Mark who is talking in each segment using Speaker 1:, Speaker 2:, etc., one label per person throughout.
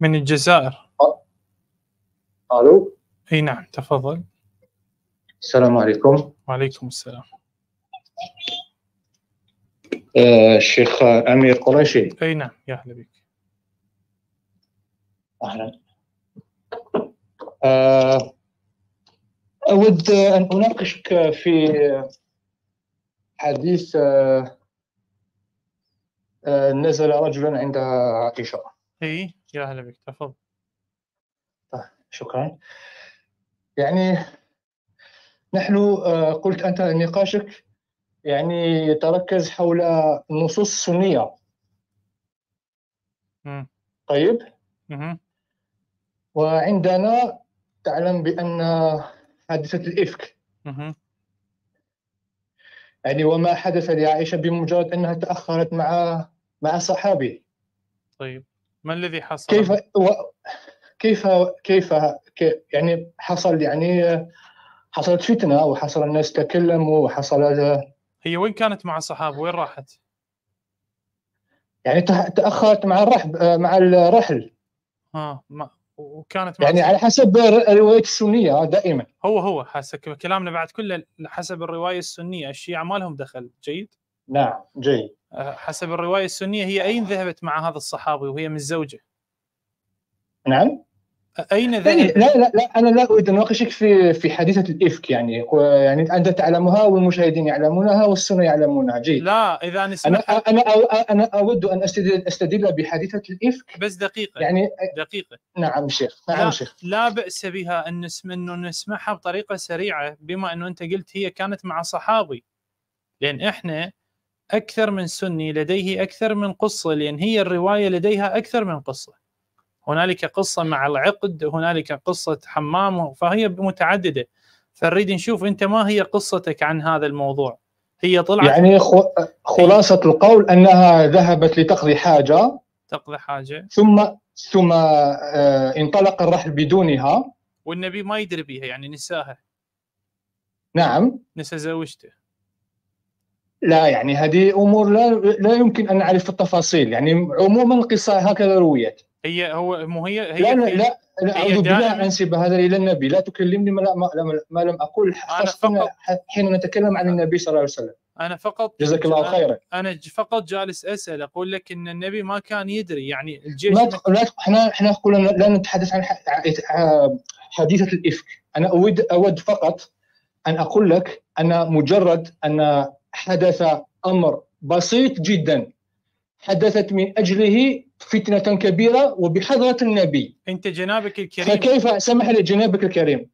Speaker 1: من الجزائر الو اي نعم تفضل
Speaker 2: السلام عليكم
Speaker 1: وعليكم السلام
Speaker 2: الشيخ آه امير قريشي
Speaker 1: اي نعم يا اهلا بك
Speaker 2: اهلا آه اود ان اناقشك في حديث آه نزل رجل عند عائشه اي يا أهلا بك تفضل شكرا يعني نحن آه، قلت أنت نقاشك يعني يتركز حول النصوص السنية طيب وعندنا تعلم بأن حادثة الإفك يعني وما حدث لعائشة بمجرد أنها تأخرت مع مع صحابي
Speaker 1: طيب ما الذي
Speaker 2: حصل؟ كيف و... كيف كيف يعني حصل يعني آه، حصلت فتنه وحصل الناس تكلموا وحصل آه،
Speaker 1: هي وين كانت مع الصحابه؟ وين راحت؟
Speaker 2: يعني تاخرت مع الرحب آه، مع الرحل
Speaker 1: اه ما وكانت يعني على حسب
Speaker 2: الروايه السنيه دائما
Speaker 1: هو هو حسب كلامنا بعد كله حسب الروايه السنيه الشيعة ما لهم دخل جيد؟
Speaker 2: نعم جيد
Speaker 1: حسب الروايه السنيه هي اين ذهبت مع هذا الصحابي وهي متزوجه؟
Speaker 2: نعم اين ذهبت؟ لا لا لا انا لا اريد ان اناقشك في في حادثه الافك يعني يعني انت تعلمها والمشاهدين يعلمونها والسنه يعلمونها جيد لا اذا انا انا انا انا اود ان استدل استدل بحادثه الافك بس دقيقه يعني دقيقه نعم شيخ نعم لا شيخ
Speaker 1: لا باس بها ان نسم انه نسمعها بطريقه سريعه بما انه انت قلت هي كانت مع صحابي لان احنا أكثر من سني لديه أكثر من قصة لأن هي الرواية لديها أكثر من قصة هنالك قصة مع العقد هنالك قصة حمام فهي متعددة فنريد نشوف أنت ما هي قصتك عن هذا الموضوع هي طلعت يعني إيه.
Speaker 2: خلاصة القول أنها ذهبت لتقضي حاجة
Speaker 1: تقضي حاجة
Speaker 2: ثم ثم آه، انطلق الرحل بدونها
Speaker 1: والنبي ما يدري بها يعني نساها نعم نسى زوجته
Speaker 2: لا يعني هذه امور لا لا يمكن ان نعرف التفاصيل يعني عموما القصه هكذا رويت
Speaker 1: هي هو مو هي هي لا لا, لا اعوذ بالله ان
Speaker 2: انسب هذا الى النبي لا تكلمني ما, ما, ما لم اقول حين نتكلم عن النبي صلى الله عليه وسلم انا فقط جزاك الله خيرا
Speaker 1: انا فقط جالس اسال اقول لك ان النبي ما كان يدري يعني الجيش لا
Speaker 2: احنا احنا قلنا لا نتحدث عن حديثه الافك انا اود اود فقط ان اقول لك ان مجرد ان حدث امر بسيط جدا حدثت من اجله فتنه كبيره وبحضره النبي
Speaker 1: انت جنابك الكريم فكيف
Speaker 2: سمح لي جنابك الكريم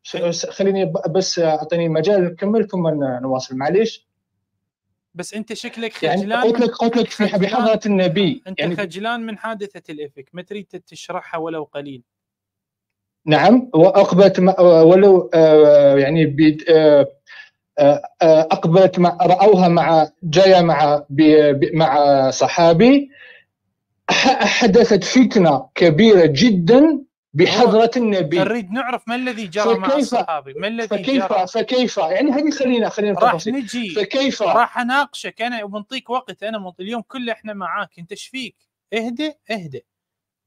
Speaker 2: خليني بس اعطيني مجال نكمل ثم نواصل معليش بس انت شكلك
Speaker 1: يعني خجلان يعني قلت لك قلت لك بحضره النبي انت يعني خجلان من حادثه الافك ما تريد تشرحها ولو قليل
Speaker 2: نعم واقبلت ولو آه، يعني آه، آه، آه، اقبلت مع راوها مع جايه مع مع صحابي حدثت فتنه كبيره جدا بحضرة النبي نريد
Speaker 1: نعرف ما الذي جرى مع
Speaker 2: الصحابي ما الذي فكيف جرى فكيف يعني هذه خلينا خلينا راح نجي فكيف راح اناقشك انا
Speaker 1: وبنطيك وقت انا اليوم كله احنا معاك انت ايش فيك؟ اهدى اهدى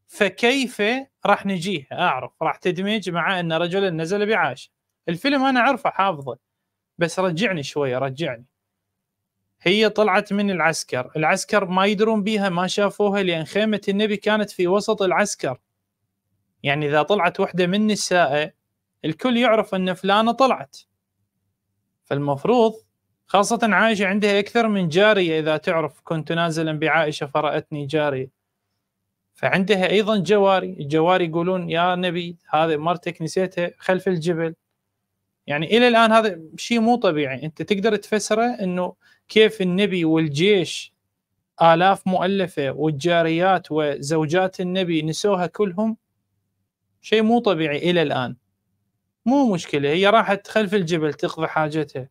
Speaker 1: فكيف راح نجيها اعرف راح تدمج مع ان رجلا نزل بعاش الفيلم انا اعرفه حافظه بس رجعني شويه رجعني هي طلعت من العسكر العسكر ما يدرون بيها ما شافوها لأن خيمة النبي كانت في وسط العسكر يعني إذا طلعت وحدة من نسائه الكل يعرف أن فلانة طلعت فالمفروض خاصة عائشة عندها أكثر من جارية إذا تعرف كنت نازلا بعائشة فرأتني جارية فعندها أيضا جواري الجواري يقولون يا نبي هذه مرتك نسيتها خلف الجبل يعني الى الان هذا شيء مو طبيعي انت تقدر تفسره انه كيف النبي والجيش الاف مؤلفه والجاريات وزوجات النبي نسوها كلهم شيء مو طبيعي الى الان مو مشكله هي راحت خلف الجبل تقضي حاجتها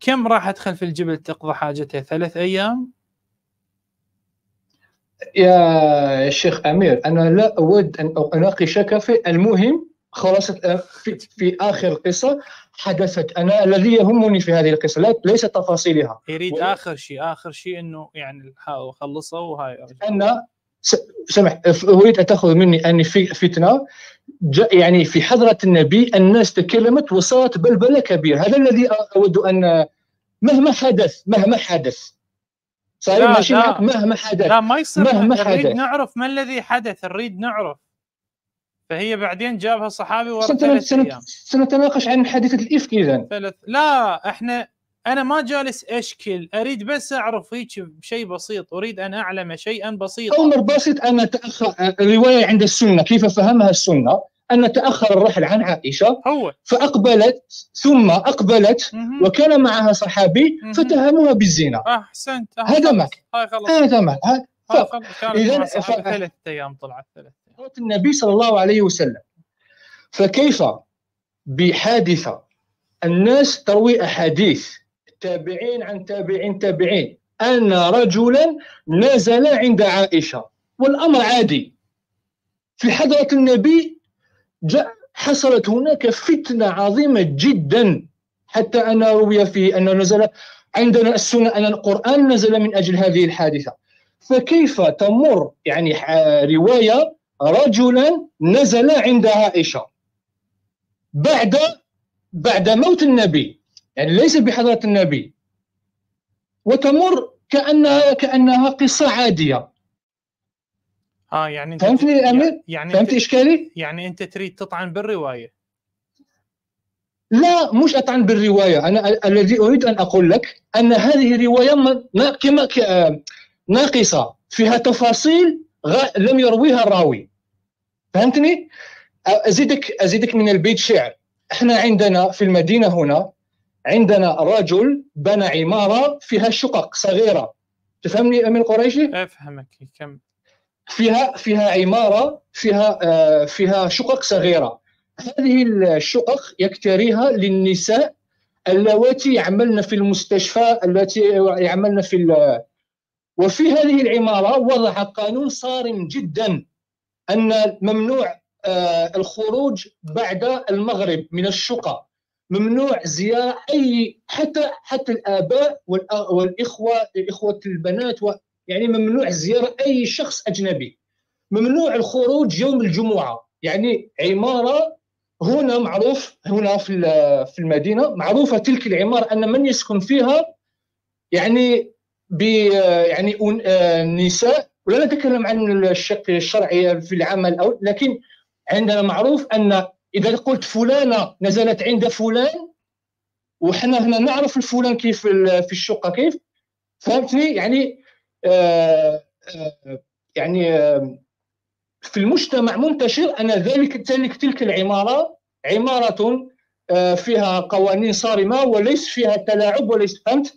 Speaker 1: كم راحت خلف الجبل تقضي حاجتها ثلاث ايام
Speaker 2: يا شيخ امير انا لا اود ان اناقشك في المهم خلاصة آه، في, في آخر القصة حدثت أنا الذي يهمني في هذه القصة ليس تفاصيلها
Speaker 1: يريد و... آخر شيء آخر شيء أنه يعني خلصه وهاي
Speaker 2: أنا سمح اريد ان تاخذ مني اني في فتنه يعني في حضره النبي الناس تكلمت وصارت بلبله كبيره هذا الذي اود ان مهما حدث مهما حدث صار ماشي مهما حدث لا ما يصير مهما حدث نريد
Speaker 1: نعرف ما الذي حدث نريد نعرف فهي بعدين جابها صحابي ورا
Speaker 2: سنتناقش عن حادثه الافك اذا
Speaker 1: ثلاث لا احنا انا ما جالس اشكل اريد بس اعرف هيك شيء بسيط اريد ان اعلم شيئا بسيطا
Speaker 2: امر بسيط ان تاخر الروايه آه، عند السنه كيف فهمها السنه ان تاخر الرحل عن عائشه هو فاقبلت ثم اقبلت مه. وكان معها صحابي مهم. فتهمها بالزنا
Speaker 1: احسنت
Speaker 2: هذا ما هذا ما اذا ثلاث
Speaker 1: ايام طلعت ثلاث
Speaker 2: صلوات النبي صلى الله عليه وسلم فكيف بحادثة الناس تروي أحاديث تابعين عن تابعين تابعين أن رجلا نزل عند عائشة والأمر عادي في حضرة النبي جاء حصلت هناك فتنة عظيمة جدا حتى أنا روي فيه أنه نزل عندنا السنة أن القرآن نزل من أجل هذه الحادثة فكيف تمر يعني رواية رجلا نزل عند عائشه بعد بعد موت النبي يعني ليس بحضره النبي وتمر كانها كانها قصه عاديه اه يعني انت فهمتني الامر؟ يعني فهمت اشكالي؟
Speaker 1: يعني انت تريد تطعن بالروايه
Speaker 2: لا مش اطعن بالروايه انا الذي اريد ان اقول لك ان هذه الروايه آه، ناقصه فيها تفاصيل لم يرويها الراوي فهمتني ازيدك ازيدك من البيت شعر احنا عندنا في المدينه هنا عندنا رجل بنى عماره فيها شقق صغيره تفهمني امين قريشي افهمك كم فيها فيها عماره فيها آه فيها شقق صغيره هذه الشقق يكتريها للنساء اللواتي يعملن في المستشفى التي يعملن في وفي هذه العماره وضع قانون صارم جدا ان ممنوع آه، الخروج بعد المغرب من الشقة ممنوع زياره اي حتى حتى الاباء والاخوه اخوه البنات يعني ممنوع زياره اي شخص اجنبي ممنوع الخروج يوم الجمعه يعني عماره هنا معروف هنا في في المدينه معروفه تلك العماره ان من يسكن فيها يعني ب يعني آه، نساء ولا نتكلم عن الشق الشرعي في العمل أو لكن عندنا معروف أن إذا قلت فلانة نزلت عند فلان وحنا هنا نعرف الفلان كيف في الشقة كيف فهمتني يعني آه،, آه يعني آه في المجتمع منتشر أن ذلك تلك تلك العمارة عمارة آه، فيها قوانين صارمة وليس فيها تلاعب وليس فهمت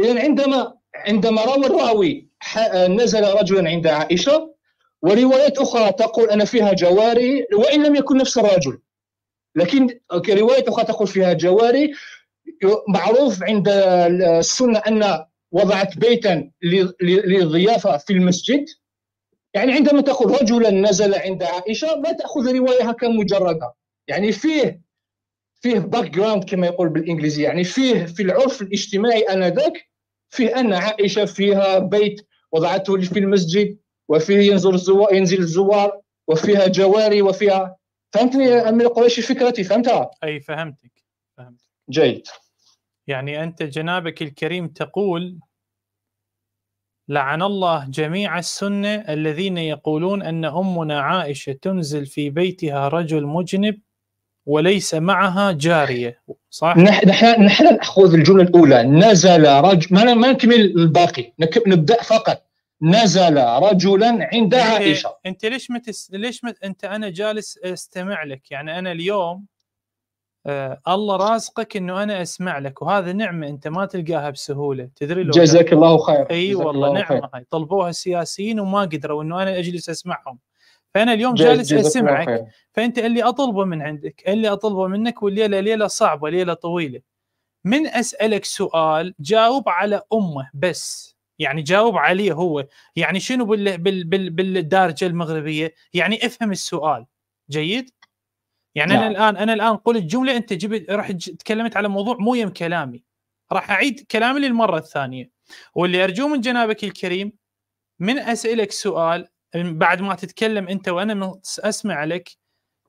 Speaker 2: إذا عندما عندما روى الراوي آه، نزل رجلا عند عائشة وروايات أخرى تقول أن فيها جواري وإن لم يكن نفس الرجل لكن روايه أخرى تقول فيها جواري معروف عند السنة أن وضعت بيتا للضيافة في المسجد يعني عندما تقول رجلا نزل عند عائشة ما تأخذ رواية كمجرده مجردة يعني فيه فيه باك جراوند كما يقول بالإنجليزية يعني فيه في العرف الاجتماعي آنذاك في أن عائشة فيها بيت وضعته في المسجد وفيه ينزل الزوار ينزل الزوار وفيها جواري وفيها فهمتني يا أمير فكرتي فهمتها؟
Speaker 1: أي فهمتك فهمتك جيد يعني أنت جنابك الكريم تقول لعن الله جميع السنة الذين يقولون أن أمنا عائشة تنزل في بيتها رجل مجنب وليس معها جاريه صح؟ نحن نحن
Speaker 2: ناخذ الجمله الاولى نزل رجل ما نكمل الباقي نبدا فقط نزل رجلا عند إيه، عائشه
Speaker 1: انت ليش متس... ليش مت... انت انا جالس استمع لك يعني انا اليوم آه الله رازقك انه انا اسمع لك وهذا نعمه انت ما تلقاها بسهوله تدري لو جزاك الله خير اي والله نعمه هاي طلبوها السياسيين وما قدروا انه انا اجلس اسمعهم فانا اليوم جالس اسمعك فانت اللي اطلبه من عندك اللي اطلبه منك والليله ليله صعبه ليله طويله من اسالك سؤال جاوب على امه بس يعني جاوب عليه هو يعني شنو بال بال بال بالدارجه المغربيه يعني افهم السؤال جيد يعني نعم. انا الان انا الان قلت جمله انت جبت راح تكلمت على موضوع مو يم كلامي راح اعيد كلامي للمره الثانيه واللي ارجوه من جنابك الكريم من اسالك سؤال بعد ما تتكلم انت وانا اسمع لك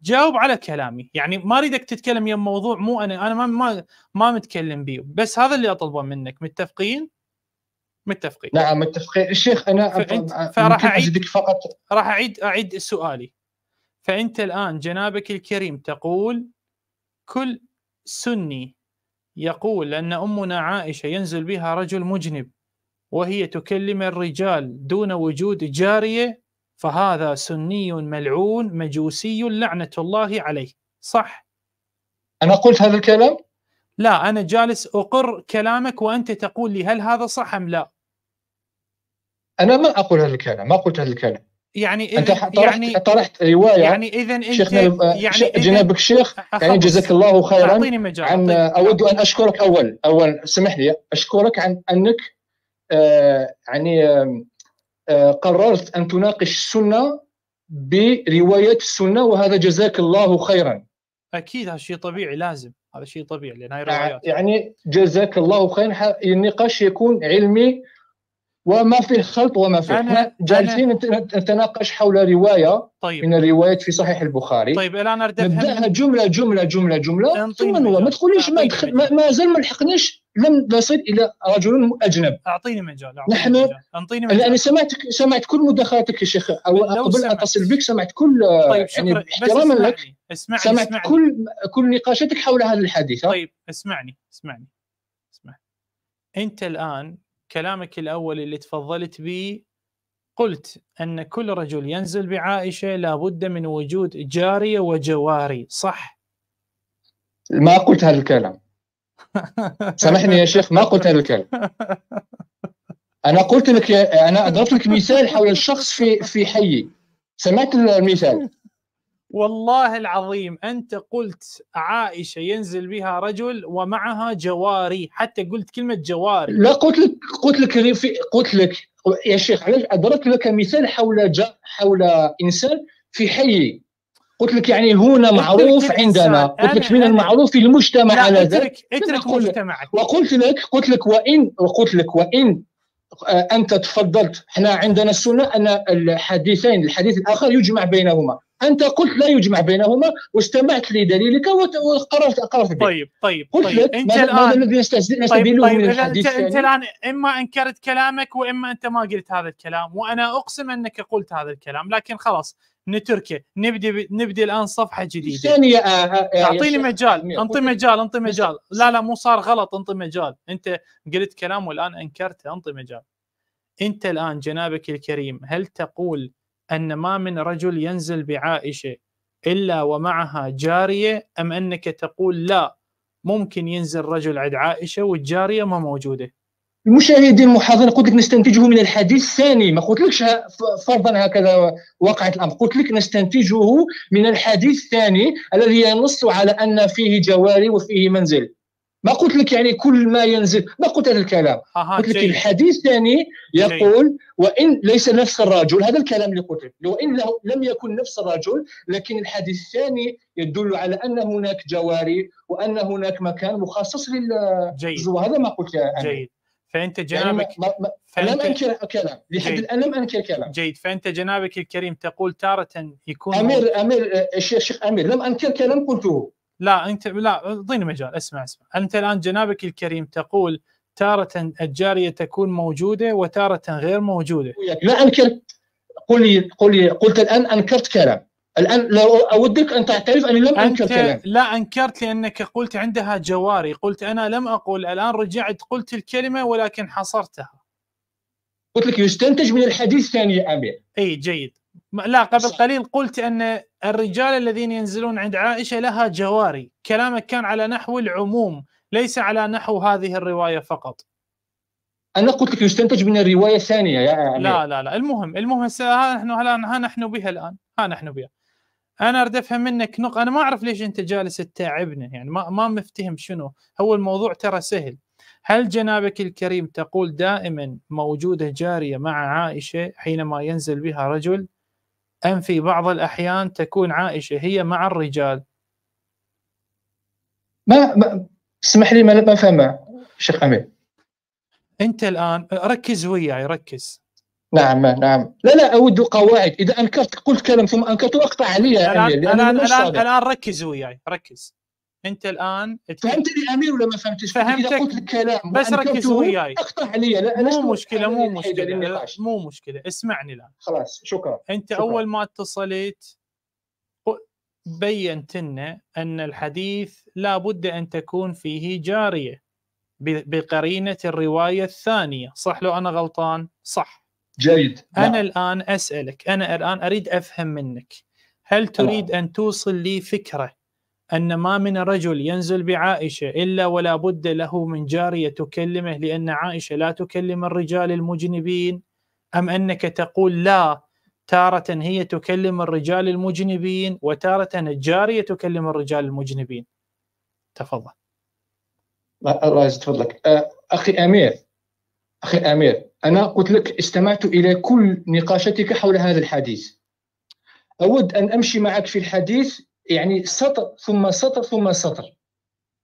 Speaker 1: جاوب على كلامي يعني ما اريدك تتكلم يا موضوع مو انا انا ما ما, ما متكلم بيه بس هذا اللي اطلبه منك متفقين متفقين نعم متفقين
Speaker 2: الشيخ انا فأنت فراح اعيد فقط
Speaker 1: راح اعيد اعيد سؤالي فانت الان جنابك الكريم تقول كل سني يقول ان امنا عائشه ينزل بها رجل مجنب وهي تكلم الرجال دون وجود جاريه فهذا سني ملعون مجوسي لعنة الله عليه صح
Speaker 2: أنا قلت هذا الكلام؟
Speaker 1: لا أنا جالس أقر كلامك وأنت تقول لي هل هذا صح أم لا
Speaker 2: أنا ما أقول هذا الكلام ما قلت هذا الكلام
Speaker 1: يعني انت طرحت يعني طرحت روايه يعني اذا انت شيخنا يعني جنابك الشيخ يعني جزاك الله خيرا اعطيني
Speaker 2: مجال عن اود ان اشكرك اول اول سمح لي اشكرك عن انك آه يعني آه آه، قررت ان تناقش السنه بروايه السنه وهذا جزاك الله خيرا
Speaker 1: اكيد هذا شيء طبيعي لازم هذا شيء طبيعي
Speaker 2: لان هاي آه، روايات يعني جزاك الله خيرا النقاش يكون علمي وما فيه خلط وما فيه أنا جالسين نتناقش حول روايه طيب. من الروايات في صحيح البخاري طيب الان اريد نبداها جمله جمله جمله جمله ثم هو ما تقوليش ما, دخل ما, ما زال ما لحقناش لم نصل الى رجل اجنب
Speaker 1: اعطيني مجال
Speaker 2: نحن اعطيني مجال لاني سمعتك سمعت كل مداخلاتك يا شيخ قبل ان اتصل بك سمعت كل طيب يعني شكرا. يعني احتراما لك اسمعني سمعت اسمعني. كل كل نقاشاتك حول هذا الحديث طيب
Speaker 1: اسمعني اسمعني اسمعني انت الان كلامك الأول اللي تفضلت به قلت أن كل رجل ينزل بعائشة لابد من وجود جارية وجواري صح؟
Speaker 2: ما قلت هذا الكلام سامحني يا شيخ ما قلت هذا الكلام أنا قلت لك أنا ضربت لك مثال حول الشخص في في حيي سمعت المثال
Speaker 1: والله العظيم انت قلت عائشه ينزل بها رجل ومعها جواري حتى قلت كلمه جواري لا قلت
Speaker 2: لك قلت لك قلت لك يا شيخ علاش ادرك لك مثال حول جا حول انسان في حي قلت لك يعني هنا معروف عندنا قلت لك من المعروف في المجتمع على ذلك اترك مجتمعك وقلت لك قلت لك وان وقلت لك وان آه، انت تفضلت احنا عندنا السنه ان الحديثين الحديث الاخر يجمع بينهما انت قلت لا يجمع بينهما واستمعت لدليلك وقررت قررت به طيب طيب قلت طيب. لك انت الان الذي طيب. طيب. من الحديث انت, انت الان اما انكرت كلامك
Speaker 1: واما انت ما قلت هذا الكلام وانا اقسم انك قلت هذا الكلام لكن خلاص نتركه نبدي نبدي الان صفحه جديده ثانيه آه، آه، اعطيني مجال انطي مجال انطي مجال لا لا مو صار غلط انطي مجال انت قلت كلام والان انكرته انطي مجال انت الان جنابك الكريم هل تقول أن ما من رجل ينزل بعائشة إلا ومعها جارية أم أنك تقول لا ممكن ينزل رجل عند عائشة والجارية ما موجودة
Speaker 2: المشاهدين المحاضرين قلت لك نستنتجه من الحديث الثاني ما قلت لكش فرضا هكذا وقعت الامر قلت لك نستنتجه من الحديث الثاني الذي ينص على ان فيه جواري وفيه منزل ما قلت لك يعني كل ما ينزل ما قلت هذا الكلام آه، آه، قلت لك الحديث ثاني يقول وان ليس نفس الرجل هذا الكلام اللي قلت لك وانه لم يكن نفس الرجل لكن الحديث الثاني يدل على ان هناك جواري وان هناك مكان مخصص للجو هذا ما قلت يعني. أنا. جيد فانت يعني جنابك يعني ما ما فأنت... لم انكر كلام لحد الان لم انكر كلام
Speaker 1: جيد فانت جنابك الكريم تقول تاره يكون امير
Speaker 2: امير الشيخ امير لم انكر كلام قلته لا انت لا اعطيني مجال اسمع
Speaker 1: اسمع انت الان جنابك الكريم تقول تارة الجارية تكون موجودة وتارة
Speaker 2: غير موجودة ما أنكرت قل لي قل لي قلت الآن أنكرت كلام الآن لو أودك أن تعترف أني لم أنكر كلام
Speaker 1: لا أنكرت لأنك قلت عندها جواري قلت أنا لم أقول الآن رجعت قلت الكلمة ولكن حصرتها قلت لك يستنتج من الحديث ثاني يا أمير أي جيد لا قبل قليل قلت ان الرجال الذين ينزلون عند عائشه لها جواري، كلامك كان على نحو العموم ليس على نحو هذه الروايه فقط.
Speaker 2: انا قلت لك يستنتج من الروايه الثانيه يا لا لا لا
Speaker 1: المهم المهم هسه ها نحن الان ها نحن بها الان ها نحن بها. انا اريد افهم منك نق انا ما اعرف ليش انت جالس تتعبنا يعني ما ما مفتهم شنو هو الموضوع ترى سهل هل جنابك الكريم تقول دائما موجوده جاريه مع عائشه حينما ينزل بها رجل أم في بعض الأحيان تكون عائشة هي مع الرجال
Speaker 2: ما, ما اسمح لي ما ما فهمه شيخ أمير
Speaker 1: أنت الآن ركز وياي
Speaker 2: ركز نعم نعم لا لا أود قواعد إذا أنكرت قلت كلام ثم أنكرت أقطع علي أنا الآن الآن
Speaker 1: ركز وياي ركز انت الان فهمتني
Speaker 2: امير ولا ما فهمتش؟ فهمتك قلت لك بس ركز وياي اقطع
Speaker 1: علي لا مو مشكله مو مشكله مو مشكله اسمعني الان خلاص شكرا انت شكرا. اول ما اتصلت بينت لنا ان الحديث لابد ان تكون فيه جاريه بقرينه الروايه الثانيه، صح لو انا غلطان؟ صح. جيد. نعم. انا لا. الان اسالك، انا الان اريد افهم منك، هل تريد أوه. ان توصل لي فكره أن ما من رجل ينزل بعائشة إلا ولا بد له من جارية تكلمه لأن عائشة لا تكلم الرجال المجنبين أم أنك تقول لا تارة هي تكلم الرجال
Speaker 2: المجنبين
Speaker 1: وتارة الجارية تكلم الرجال المجنبين تفضل
Speaker 2: الله يستفضلك أه، أخي أمير أخي أمير أنا قلت لك استمعت إلى كل نقاشاتك حول هذا الحديث أود أن أمشي معك في الحديث يعني سطر ثم سطر ثم سطر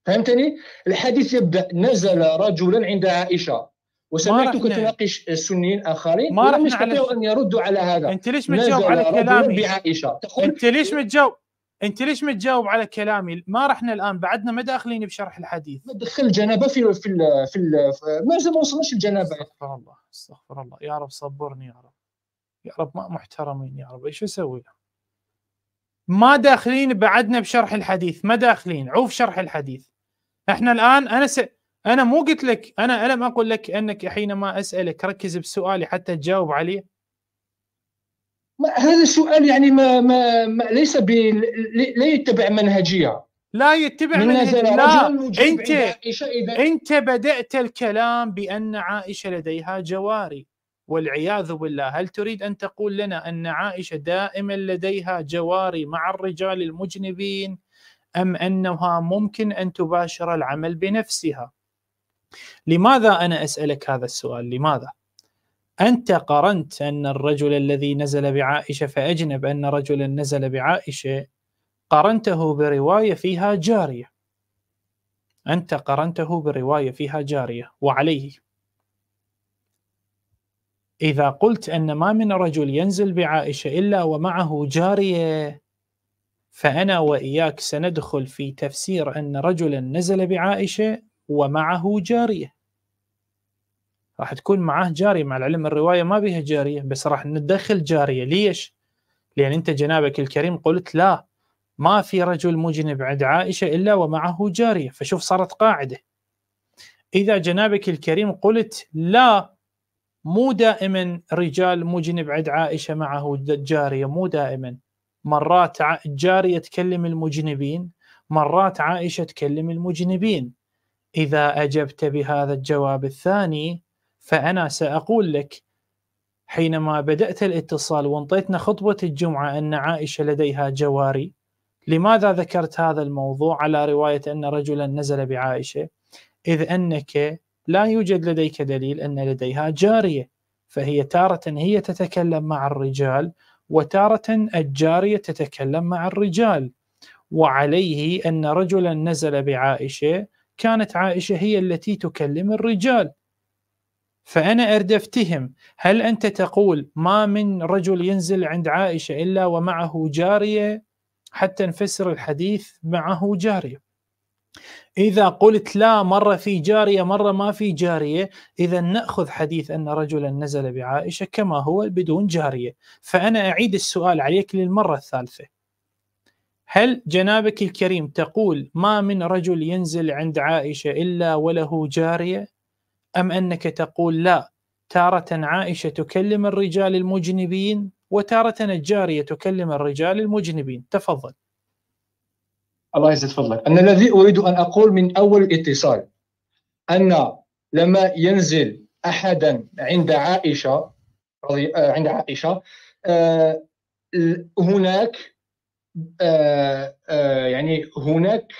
Speaker 2: فهمتني الحديث يبدا نزل رجلا عند عائشه وسمعتك تناقش السنيين اخرين ما لم يستطيعوا ان يردوا على هذا انت ليش متجاوب على كلامي بعائشه انت
Speaker 1: ليش متجاوب؟ انت ليش متجاوب على كلامي؟ ما رحنا الان بعدنا ما داخلين بشرح الحديث. ما دخل
Speaker 2: الجنابه في في الـ في ال ما ما وصلناش الجنابه. استغفر الله استغفر
Speaker 1: الله يا رب صبرني يا رب. يا رب ما محترمين يا رب ايش اسوي؟ ما داخلين بعدنا بشرح الحديث ما داخلين عوف شرح الحديث احنا الان انا س... انا مو قلت لك انا الم اقول لك انك حينما اسالك ركز بسؤالي حتى تجاوب عليه
Speaker 2: ما هذا السؤال يعني ما, ما, ما ليس ب... لا يتبع منهجيه لا يتبع من لا انت إذا... انت
Speaker 1: بدات الكلام بان عائشه لديها جواري والعياذ بالله هل تريد أن تقول لنا أن عائشة دائما لديها جواري مع الرجال المجنبين أم أنها ممكن أن تباشر العمل بنفسها لماذا أنا أسألك هذا السؤال لماذا؟ أنت قرنت أن الرجل الذي نزل بعائشة فأجنب أن رجلا نزل بعائشة قرنته برواية فيها جارية أنت قرنته برواية فيها جارية وعليه إذا قلت أن ما من رجل ينزل بعائشة إلا ومعه جارية فأنا وإياك سندخل في تفسير أن رجلا نزل بعائشة ومعه جارية راح تكون معاه جارية مع العلم الرواية ما بها جارية بس راح ندخل جارية ليش؟ لأن أنت جنابك الكريم قلت لا ما في رجل مجنب عند عائشة إلا ومعه جارية فشوف صارت قاعدة إذا جنابك الكريم قلت لا مو دائما رجال جنب عد عائشه معه جاريه مو دائما مرات الجاريه تكلم المجنبين مرات عائشه تكلم المجنبين اذا اجبت بهذا الجواب الثاني فانا ساقول لك حينما بدات الاتصال وانطيتنا خطبه الجمعه ان عائشه لديها جواري لماذا ذكرت هذا الموضوع على روايه ان رجلا نزل بعائشه اذ انك لا يوجد لديك دليل ان لديها جاريه فهي تاره هي تتكلم مع الرجال وتاره الجاريه تتكلم مع الرجال وعليه ان رجلا نزل بعائشه كانت عائشه هي التي تكلم الرجال فأنا اردفتهم هل أنت تقول ما من رجل ينزل عند عائشة إلا ومعه جارية حتى نفسر الحديث معه جارية إذا قلت لا مرة في جارية مرة ما في جارية إذا نأخذ حديث أن رجلا نزل بعائشة كما هو بدون جارية فأنا أعيد السؤال عليك للمرة الثالثة هل جنابك الكريم تقول ما من رجل ينزل عند عائشة إلا وله جارية أم أنك تقول لا تارة عائشة تكلم الرجال المجنبين وتارة الجارية تكلم الرجال المجنبين
Speaker 2: تفضل الله يزيد فضلك أنا الذي أريد أن أقول من أول الاتصال أن لما ينزل أحدا عند عائشة آه، عند عائشة آه، هناك آه، يعني هناك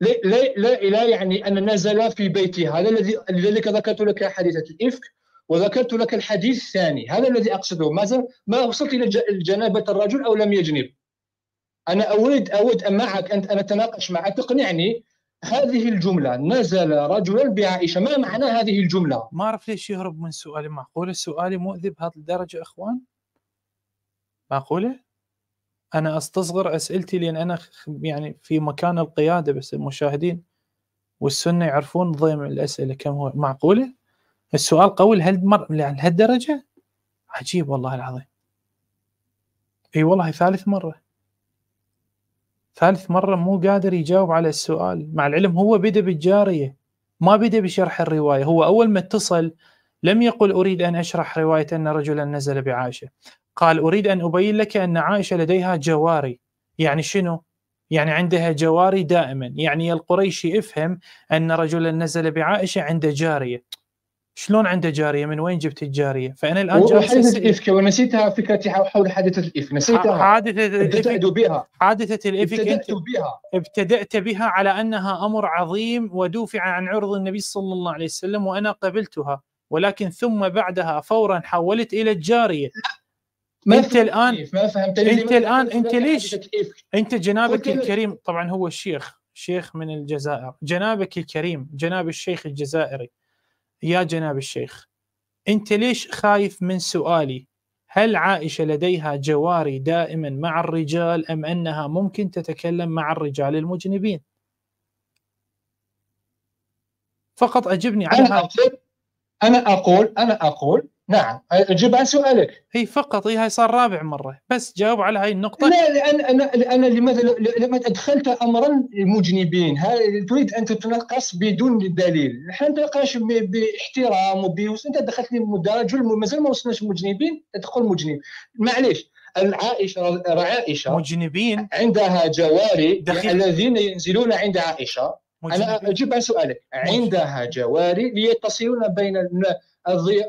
Speaker 2: لا لا لا يعني ان نزل في بيتها هذا الذي لذلك ذكرت لك حادثه الافك وذكرت لك الحديث الثاني هذا الذي اقصده ماذا ما وصلت الى جنابه الرجل او لم يجنب أنا أود أود معك أن أتناقش معك تقنعني هذه الجملة نزل رجل بعائشة ما معنى هذه الجملة؟
Speaker 1: ما أعرف ليش يهرب من سؤالي معقولة سؤالي مؤذي بهذه الدرجة أخوان؟ معقولة؟ أنا أستصغر أسئلتي لأن أنا يعني في مكان القيادة بس المشاهدين والسنة يعرفون ضيم الأسئلة كم هو معقولة؟ السؤال قوي مر... لهالدرجة؟ عجيب والله العظيم اي والله ثالث مرة ثالث مرة مو قادر يجاوب على السؤال مع العلم هو بدأ بالجارية ما بدأ بشرح الرواية هو أول ما اتصل لم يقل أريد أن أشرح رواية أن رجلا نزل بعائشة قال أريد أن أبين لك أن عائشة لديها جواري يعني شنو؟ يعني عندها جواري دائما يعني القريشي افهم أن رجلا نزل بعائشة عنده جارية شلون عنده جاريه من وين جبت الجاريه فانا الان حادثه الافك
Speaker 2: ونسيتها فكرتي حول حادثه الافك نسيتها حادثه الافك بها
Speaker 1: حادثه الافك ابتدأت بها ابتدأت بها على انها امر عظيم ودفع عن عرض النبي صلى الله عليه وسلم وانا قبلتها ولكن ثم بعدها فورا حولت الى الجاريه ما انت الان ما فهمت انت الان انت ليش انت جنابك الكريم طبعا هو الشيخ شيخ من الجزائر جنابك الكريم جناب الشيخ الجزائري يا جناب الشيخ أنت ليش خايف من سؤالي هل عائشة لديها جواري دائما مع الرجال أم أنها ممكن تتكلم مع الرجال المجنبين فقط أجبني على أنا أقول أنا أقول أنا أقول
Speaker 2: نعم اجيب عن سؤالك اي فقط هي صار رابع مره بس جاوب على هاي النقطه لا لان انا لان لماذا لما ادخلت امرا هل تريد ان تتنقص بدون دليل نحن نتناقش باحترام وبوس انت دخلت لي مدرج مازال ما وصلناش مجنبين تدخل مجنب معليش العائشة عائشه مجنبين عندها جواري دخل. الذين ينزلون عند عائشه مجنبين. انا اجيب عن سؤالك عندها جواري ليتصلون بين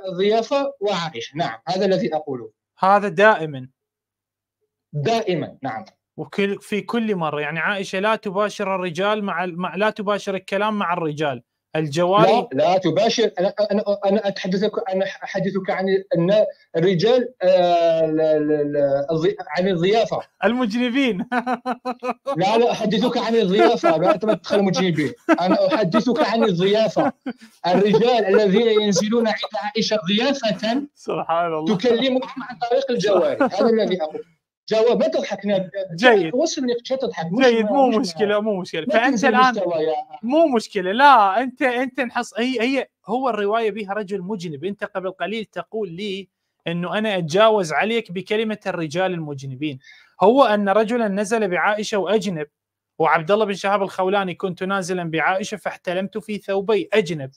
Speaker 2: الضيافه وعائشه نعم هذا الذي اقوله هذا دائما دائما نعم
Speaker 1: وكل في كل مره يعني عائشه لا تباشر الرجال مع, مع لا تباشر الكلام
Speaker 2: مع الرجال الجواري لا, لا تباشر انا انا انا اتحدثك انا احدثك عن الرجال آه، عن الضيافه المجنبين لا لا احدثك عن الضيافه لا تدخل المجنبين انا احدثك عن الضيافه الرجال الذين ينزلون عند عائشه ضيافه سبحان الله تكلمهم عن طريق الجواري هذا الذي اقول جاوبته تضحكنا جيد وش النقاشات تضحك جيد مو مشكله, مو مشكله فانت الان مو
Speaker 1: مشكله لا انت انت نحص هي هي هو الروايه بها رجل مجنب انت قبل قليل تقول لي انه انا اتجاوز عليك بكلمه الرجال المجنبين هو ان رجلا نزل بعائشه واجنب وعبد الله بن شهاب الخولاني كنت نازلا بعائشه فاحتلمت في ثوبي اجنب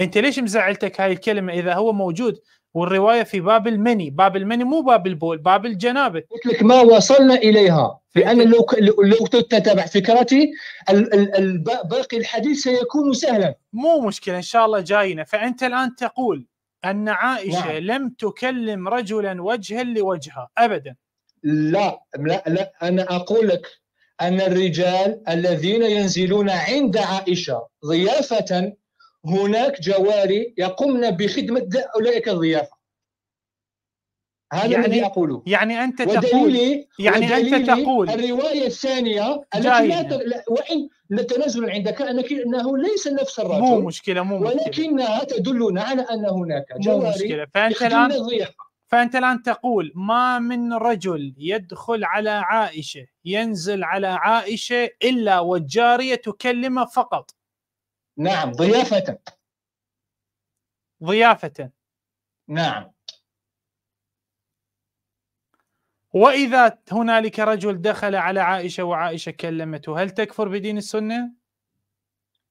Speaker 1: انت ليش مزعلتك هاي الكلمه اذا هو موجود والروايه في باب المني، باب المني مو باب البول، باب الجنابه. قلت لك ما
Speaker 2: وصلنا اليها، لان لو لو تتبع فكرتي
Speaker 1: باقي الحديث سيكون سهلا. مو مشكله ان شاء الله جاينا، فانت الان تقول ان عائشه نعم.
Speaker 2: لم تكلم رجلا وجها لوجهها ابدا. لا لا لا انا اقول لك ان الرجال الذين ينزلون عند عائشه ضيافه هناك جواري يقمن بخدمه اولئك الضيافه هذا يعني الذي اقوله يعني انت تقول يعني انت تقول الروايه الثانيه التي لا وان التنازل عندك انك انه ليس نفس الرجل مو مشكله مو مشكله ولكنها تدلنا على ان هناك جواري مو مشكله فانت الان
Speaker 1: فانت الان تقول ما من رجل يدخل على عائشه ينزل على عائشه الا والجاريه تكلمه فقط
Speaker 2: نعم ضيافة
Speaker 1: ضيافة نعم وإذا هنالك رجل دخل على عائشة وعائشة كلمته هل تكفر بدين السنة؟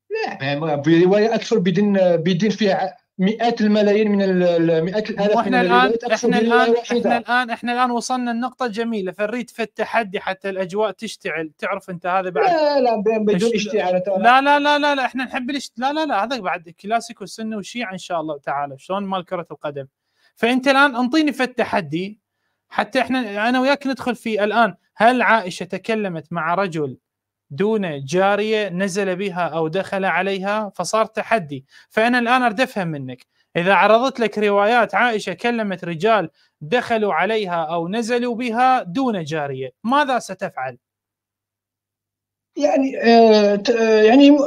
Speaker 2: لا يعني أكفر بدين بدين فيها مئات الملايين من مئات الالاف واحنا الان احنا الان احنا
Speaker 1: الان احنا الان وصلنا النقطة الجميلة فريد في التحدي حتى الاجواء تشتعل تعرف انت هذا بعد لا لا
Speaker 2: بدون اشتعال لا
Speaker 1: لا لا لا لا احنا نحب الاشت... لا لا لا هذا بعد كلاسيكو سنه وشيعة ان شاء الله تعالى شلون مال كرة القدم فانت الان انطيني في التحدي حتى احنا انا وياك ندخل في الان هل عائشة تكلمت مع رجل دون جاريه نزل بها او دخل عليها فصار تحدي، فانا الان اريد افهم منك اذا عرضت لك روايات عائشه كلمت رجال دخلوا عليها او نزلوا بها دون جاريه، ماذا ستفعل؟
Speaker 2: يعني آه، آه، يعني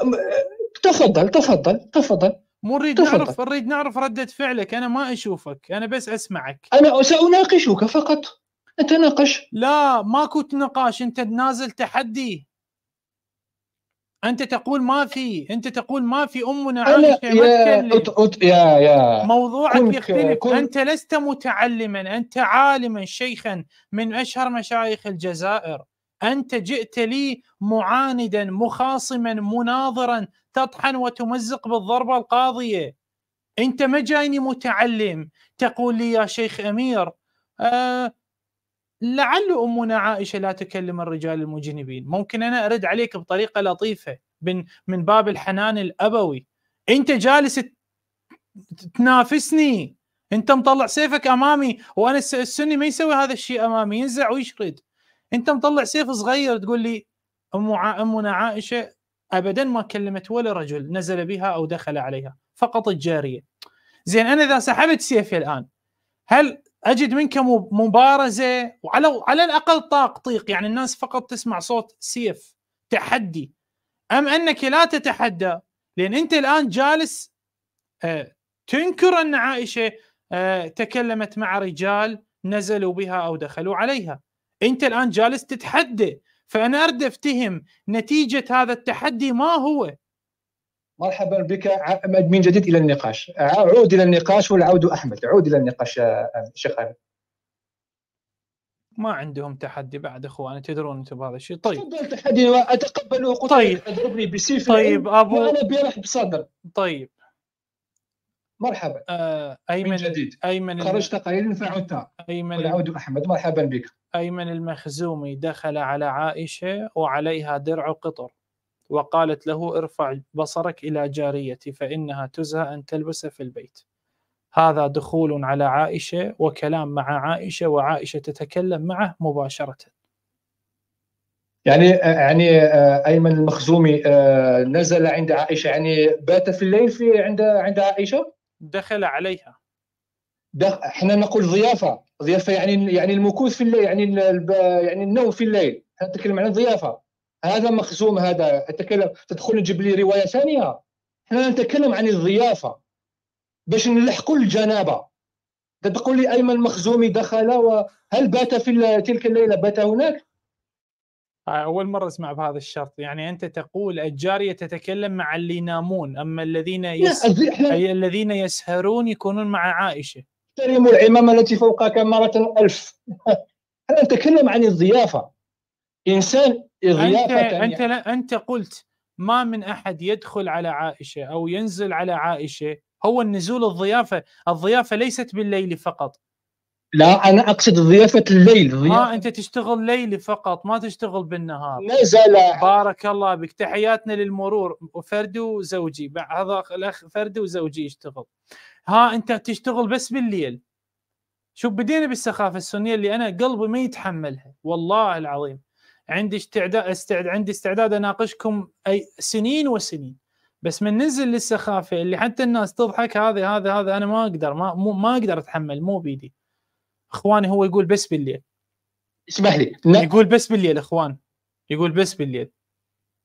Speaker 2: تفضل تفضل تفضل مو نريد نعرف
Speaker 1: نريد نعرف رده فعلك انا ما اشوفك انا بس اسمعك
Speaker 2: انا ساناقشك فقط نتناقش لا ماكو
Speaker 1: نقاش انت نازل تحدي انت تقول ما في انت تقول ما في امنا عائشه يا أت... يا يا موضوعك كنك... يختلف كن... انت لست متعلما انت عالما شيخا من اشهر مشايخ الجزائر انت جئت لي معاندا مخاصما مناظرا تطحن وتمزق بالضربه القاضيه انت ما جايني متعلم تقول لي يا شيخ امير آه لعل امنا عائشه لا تكلم الرجال المجنبين ممكن انا ارد عليك بطريقه لطيفه من من باب الحنان الابوي انت جالس تنافسني انت مطلع سيفك امامي وانا السني ما يسوي هذا الشيء امامي ينزع ويشرد انت مطلع سيف صغير تقول لي ام امنا عائشه ابدا ما كلمت ولا رجل نزل بها او دخل عليها فقط الجاريه زين انا اذا سحبت سيفي الان هل اجد منك مبارزه وعلى على الاقل طاق طيق يعني الناس فقط تسمع صوت سيف تحدي ام انك لا تتحدى لان انت الان جالس آه، تنكر ان عائشه آه، تكلمت مع رجال نزلوا بها او دخلوا عليها انت الان جالس تتحدى فانا اريد افتهم نتيجه هذا التحدي ما هو
Speaker 2: مرحبا بك من جديد الى النقاش عود الى النقاش والعود احمد عود الى النقاش شيخ
Speaker 1: ما عندهم تحدي بعد اخواني تدرون انتم بهذا الشيء طيب تفضل تحدي اتقبله طيب اضربني بسيف طيب ابو وانا برحب بصدر طيب مرحبا آه ايمن من جديد ايمن خرجت
Speaker 2: قليلا فعدت ايمن والعود احمد مرحبا بك
Speaker 1: ايمن المخزومي دخل على عائشه وعليها درع قطر وقالت له ارفع بصرك إلى جاريتي فإنها تزهى أن تلبس في البيت هذا دخول على عائشة وكلام مع عائشة وعائشة تتكلم معه مباشرة
Speaker 2: يعني يعني ايمن المخزومي نزل عند عائشه يعني بات في الليل في عند عند عائشه دخل عليها احنا نقول ضيافه ضيافه يعني يعني المكوث في الليل يعني يعني النوم في الليل احنا نتكلم عن ضيافه هذا مخزوم هذا اتكلم تدخل تجيب لي روايه ثانيه احنا نتكلم عن الضيافه باش نلحقوا الجنابه تقول لي ايمن مخزومي دخل وهل بات في تلك الليله بات هناك
Speaker 1: اول مره اسمع بهذا الشرط يعني انت تقول الجاريه تتكلم مع اللي ينامون اما الذين يس... أي الذين يسهرون يكونون مع عائشه
Speaker 2: ترم العمامه التي فوقك مره الف احنا نتكلم عن الضيافه انسان انت أنت يعني.
Speaker 1: أنت قلت ما من أحد يدخل على عائشة أو ينزل على عائشة هو النزول الضيافة الضيافة ليست بالليل
Speaker 2: فقط لا أنا أقصد ضيافة الليل آه، ضيافة.
Speaker 1: ما أنت تشتغل ليلي فقط ما تشتغل بالنهار نزل بارك الله بك تحياتنا للمرور وفرد وزوجي هذا الأخ فرد وزوجي يشتغل ها أنت تشتغل بس بالليل شوف بدينا بالسخافة السنية اللي أنا قلبي ما يتحملها والله العظيم عندي استعداد استعد عندي استعداد اناقشكم اي سنين وسنين بس من ننزل للسخافه اللي حتى الناس تضحك هذا هذا هذا انا ما اقدر ما مو ما اقدر اتحمل مو بيدي اخواني هو يقول بس بالليل اسمح لي لا. يقول بس بالليل اخوان يقول بس بالليل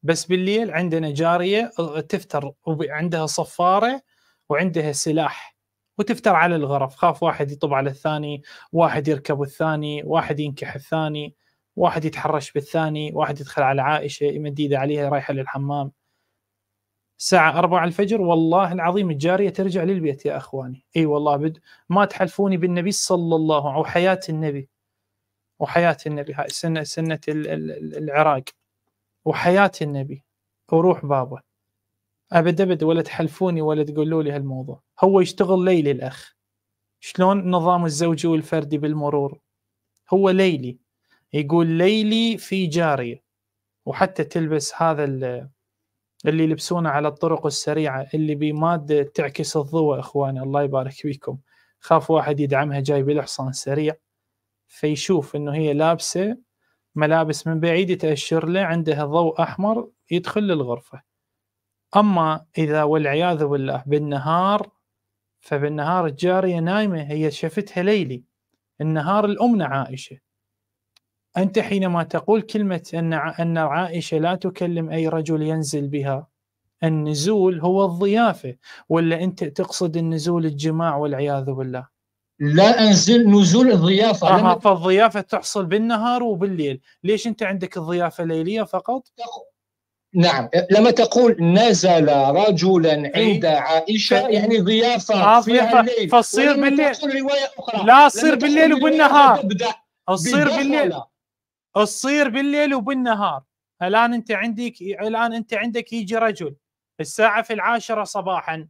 Speaker 1: بس بالليل عندنا جاريه تفتر عندها صفاره وعندها سلاح وتفتر على الغرف خاف واحد يطب على الثاني واحد يركب الثاني واحد ينكح الثاني واحد يتحرش بالثاني واحد يدخل على عائشه يمد ايده عليها رايحه للحمام ساعة أربعة الفجر والله العظيم الجارية ترجع للبيت يا أخواني أي والله بد ما تحلفوني بالنبي صلى الله عليه وحياة النبي وحياة النبي هاي سنة سنة العراق وحياة النبي وروح بابا أبد أبد ولا تحلفوني ولا تقولوا لي هالموضوع هو يشتغل ليلي الأخ شلون نظام الزوجي والفردي بالمرور هو ليلي يقول ليلي في جاريه وحتى تلبس هذا اللي يلبسونه على الطرق السريعه اللي بماده تعكس الضوء اخواني الله يبارك فيكم خاف واحد يدعمها جاي بالحصان سريع فيشوف انه هي لابسه ملابس من بعيد يتاشر له عندها ضوء احمر يدخل للغرفه اما اذا والعياذ بالله بالنهار فبالنهار الجاريه نايمه هي شفتها ليلي النهار الامنا عائشه أنت حينما تقول كلمة أن أن عائشة لا تكلم أي رجل ينزل بها النزول هو الضيافة ولا أنت تقصد النزول الجماع والعياذ بالله
Speaker 2: لا أنزل نزول الضيافة آه
Speaker 1: فالضيافة تحصل بالنهار وبالليل ليش أنت عندك الضيافة ليلية فقط؟
Speaker 2: نعم لما تقول نزل رجلا عند عائشة يعني ضيافة في آه ضيافة فتصير بالليل لا تصير بالليل وبالنهار تصير بالليل تصير
Speaker 1: بالليل وبالنهار الان انت عندك الان انت عندك يجي رجل الساعه في العاشره صباحا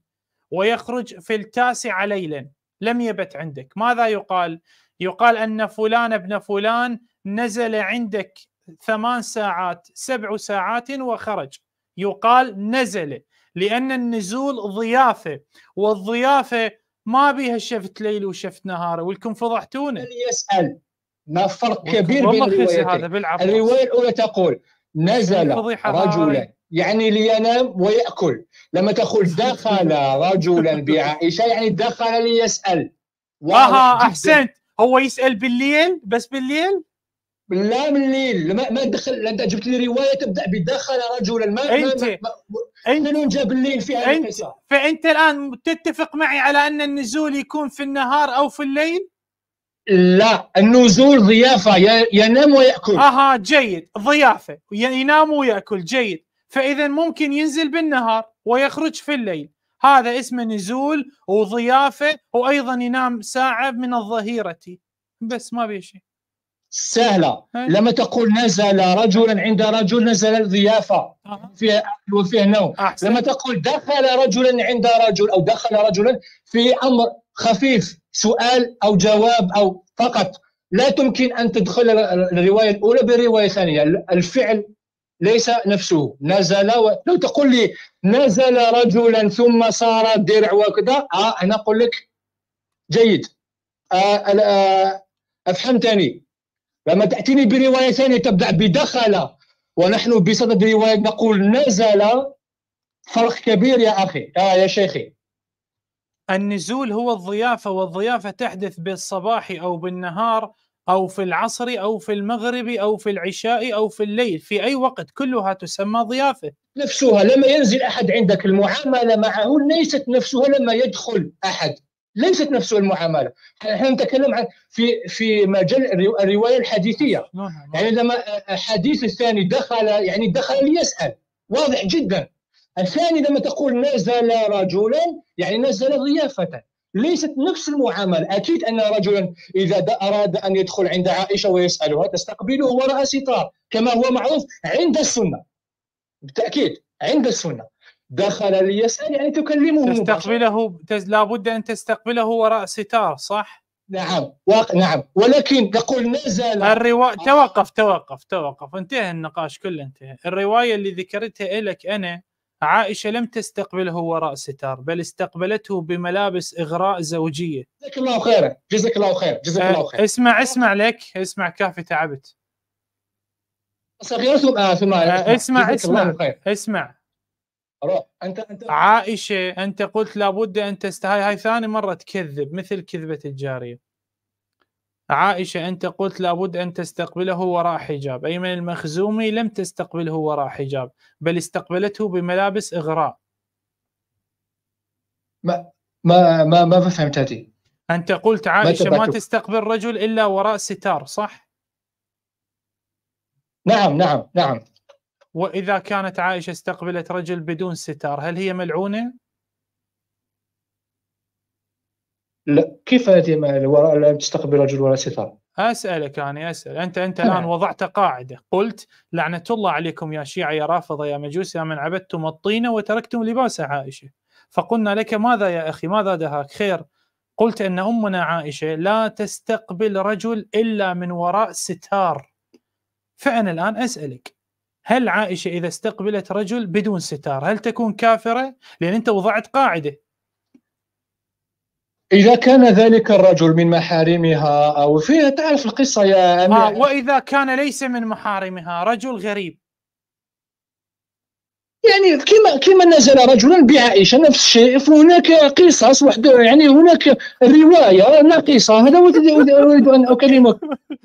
Speaker 1: ويخرج في التاسعه ليلا لم يبت عندك ماذا يقال يقال ان فلان ابن فلان نزل عندك ثمان ساعات سبع ساعات وخرج يقال نزل لان النزول ضيافه والضيافه ما بيها شفت ليل وشفت
Speaker 2: نهار ولكم فضحتونا. من يسال ما فرق كبير بين الروايتين الروايه الاولى تقول نزل يعني رجلا يعني لينام ويأكل لما تقول دخل رجلا بعائشة يعني دخل ليسأل اها أحسنت هو يسأل بالليل بس بالليل لا من الليل ما ما دخل انت جبت لي روايه تبدا بدخل رجلا ما انت ما انت شنو جاب الليل
Speaker 1: في انت فانت الان تتفق معي على ان النزول يكون في النهار او في الليل؟
Speaker 2: لا النزول ضيافة ينام ويأكل أها
Speaker 1: جيد ضيافة ينام ويأكل جيد فإذا ممكن ينزل بالنهار ويخرج في الليل هذا اسمه نزول وضيافة وأيضا ينام ساعة من الظهيرة بس ما بي شيء
Speaker 2: سهلة إيه؟ لما تقول نزل رجلا عند رجل نزل الضيافة في فيها أكل وفيها نوم لما تقول دخل رجلا عند رجل أو دخل رجلا في أمر خفيف سؤال أو جواب أو فقط لا تمكن أن تدخل الرواية الأولى بالرواية الثانية الفعل ليس نفسه نزل و... لو تقول لي نزل رجلا ثم صار درع وكذا آه أنا أقول لك جيد آه, آه، أفهمتني لما تأتيني برواية ثانية تبدأ بدخل ونحن بصدد رواية نقول نزل فرق كبير يا أخي آه يا شيخي
Speaker 1: النزول هو الضيافه والضيافه تحدث بالصباح او بالنهار او في العصر او في المغرب او في العشاء او في الليل في اي وقت كلها تسمى ضيافه
Speaker 2: نفسها لما ينزل احد عندك المعامله معه ليست نفسها لما يدخل احد ليست نفسها المعامله احنا نتكلم عن في في مجال الروايه الحديثيه نعم، نعم. يعني لما الحديث الثاني دخل يعني دخل ليسال واضح جدا الثاني لما تقول نزل رجلا يعني نزل ضيافة ليست نفس المعاملة أكيد أن رجلا إذا أراد أن يدخل عند عائشة ويسألها تستقبله وراء ستار كما هو معروف عند السنة بالتأكيد عند السنة دخل ليسأل يعني تكلمه
Speaker 1: تستقبله لابد أن تستقبله وراء ستار صح؟
Speaker 2: نعم واق... نعم ولكن تقول نزل الرواية توقف
Speaker 1: توقف توقف انتهى النقاش كله انتهى الرواية اللي ذكرتها لك أنا عائشة لم تستقبله وراء ستار بل استقبلته بملابس إغراء زوجية جزاك الله خير جزاك الله خير جزاك الله خير أه، اسمع اسمع لك اسمع كافي تعبت
Speaker 2: اسمع اسمع
Speaker 1: اسمع, أه، انت انت عائشه انت قلت لابد ان تست هاي ثاني مره تكذب مثل كذبه الجاريه عائشة أنت قلت لابد أن تستقبله وراء حجاب أيمن المخزومي لم تستقبله وراء حجاب بل استقبلته بملابس إغراء
Speaker 2: ما ما ما ما هذه أنت قلت عائشة ما, ما
Speaker 1: تستقبل رجل إلا وراء ستار صح؟ نعم نعم نعم وإذا كانت عائشة استقبلت رجل بدون ستار هل هي ملعونة؟
Speaker 2: لا كيف هذه ما الوراء تستقبل رجل ولا ستار
Speaker 1: اسالك انا اسال انت انت نعم. الان وضعت قاعده قلت لعنه الله عليكم يا شيعه يا رافضه يا مجوس يا من عبدتم الطينه وتركتم لباس عائشه فقلنا لك ماذا يا اخي ماذا دهاك خير قلت ان امنا عائشه لا تستقبل رجل الا من وراء ستار فانا الان اسالك هل عائشه اذا استقبلت رجل بدون ستار هل تكون كافره؟ لان انت وضعت قاعده
Speaker 2: اذا كان ذلك الرجل من محارمها او فيها تعرف القصه يا امير آه
Speaker 1: واذا كان ليس من محارمها رجل غريب
Speaker 2: يعني كما كما نزل رجلا بعائشه نفس الشيء فهناك قصص وحده يعني هناك روايه ناقصه هذا اريد ان اكلمك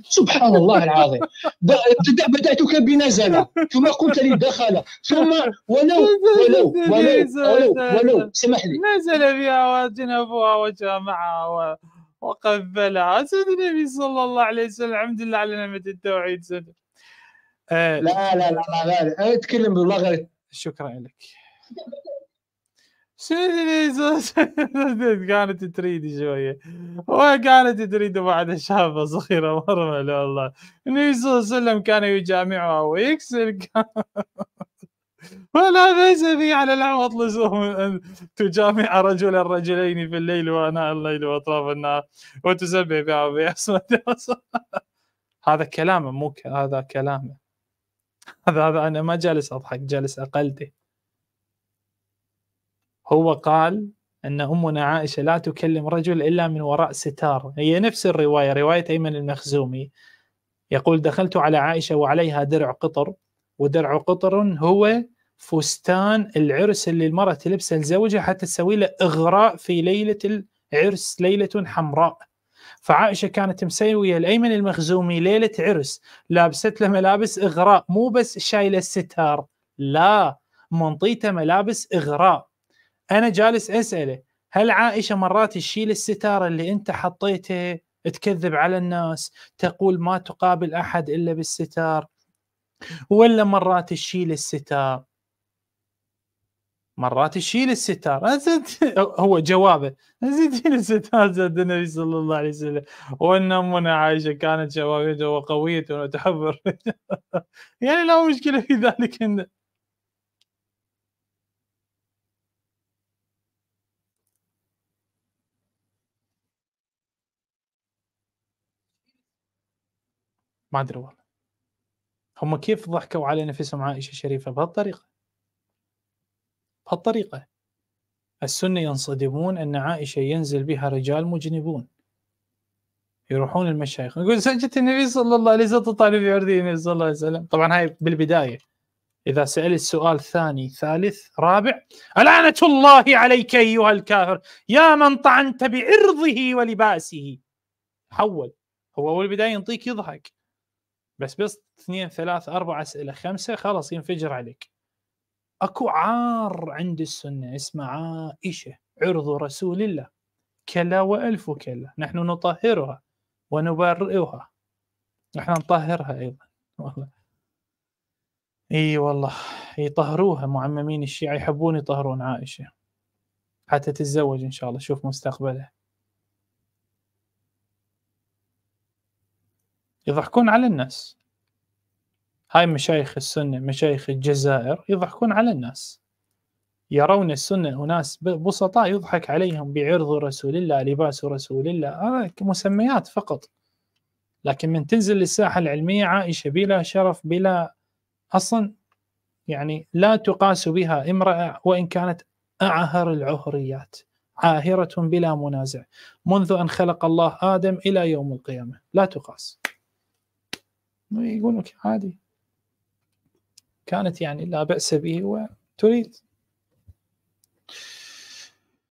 Speaker 2: سبحان الله العظيم بداتك بنزل ثم قلت لي دخل ثم ولو ولو ولو ولو, سمح لي
Speaker 1: نزل بها وجنبها وجامعها وقبلها سيدنا النبي صلى الله عليه وسلم الحمد لله على نعمه التوحيد سيدنا آه. لا لا لا لا لا اتكلم بالله
Speaker 2: غير شكرا لك
Speaker 1: كانت تريد شويه وكانت تريد بعد شابه صغيره مره لا والله النبي صلى الله عليه وسلم كان يجامعها ويكسر ولا ليس في على العوض لزوم ان تجامع رجلا رجلين في الليل واناء الليل واطراف النهار وتسبح بها باسمه هذا كلامه مو هذا كلامه هذا هذا انا ما جالس اضحك جالس اقلده هو قال ان امنا عائشه لا تكلم رجل الا من وراء ستار هي نفس الروايه روايه ايمن المخزومي يقول دخلت على عائشه وعليها درع قطر ودرع قطر هو فستان العرس اللي المراه تلبسه لزوجها حتى تسوي له اغراء في ليله العرس ليله حمراء فعائشه كانت مسويه الايمن المخزومي ليله عرس لابست له ملابس اغراء مو بس شايله الستار لا منطيته ملابس اغراء انا جالس اساله هل عائشه مرات تشيل الستار اللي انت حطيته تكذب على الناس تقول ما تقابل احد الا بالستار ولا مرات تشيل الستار مرات يشيل الستار أزد... هو جوابه زد يشيل الستار زاد النبي صلى الله عليه وسلم وان امنا عائشه كانت شبابيته وقويه وتحب يعني لا مشكله في ذلك إنه. ما ادري والله هم كيف ضحكوا على نفسهم عائشه شريفه بهالطريقه بهالطريقة السنة ينصدمون أن عائشة ينزل بها رجال مجنبون يروحون المشايخ يقول سجدت النبي صلى الله عليه وسلم تطالب يعرضي النبي صلى الله عليه وسلم طبعا هاي بالبداية إذا سأل السؤال ثاني ثالث رابع ألعنة الله عليك أيها الكافر يا من طعنت بعرضه ولباسه حول هو أول بداية ينطيك يضحك بس بس اثنين ثلاث أربع أسئلة خمسة خلاص ينفجر عليك اكو عار عند السنه اسمه عائشه عرض رسول الله كلا والف كلا نحن نطهرها ونبرئها نحن نطهرها ايضا والله اي والله يطهروها معممين الشيعة يحبون يطهرون عائشة حتى تتزوج ان شاء الله شوف مستقبلها يضحكون على الناس هاي مشايخ السنة مشايخ الجزائر يضحكون على الناس يرون السنة أناس بسطاء يضحك عليهم بعرض رسول الله لباس رسول الله هذا آه، مسميات فقط لكن من تنزل للساحة العلمية عائشة بلا شرف بلا أصلا يعني لا تقاس بها امرأة وإن كانت أعهر العهريات عاهرة بلا منازع منذ أن خلق الله آدم إلى يوم القيامة لا تقاس يقول لك عادي كانت يعني لا بأس به وتريد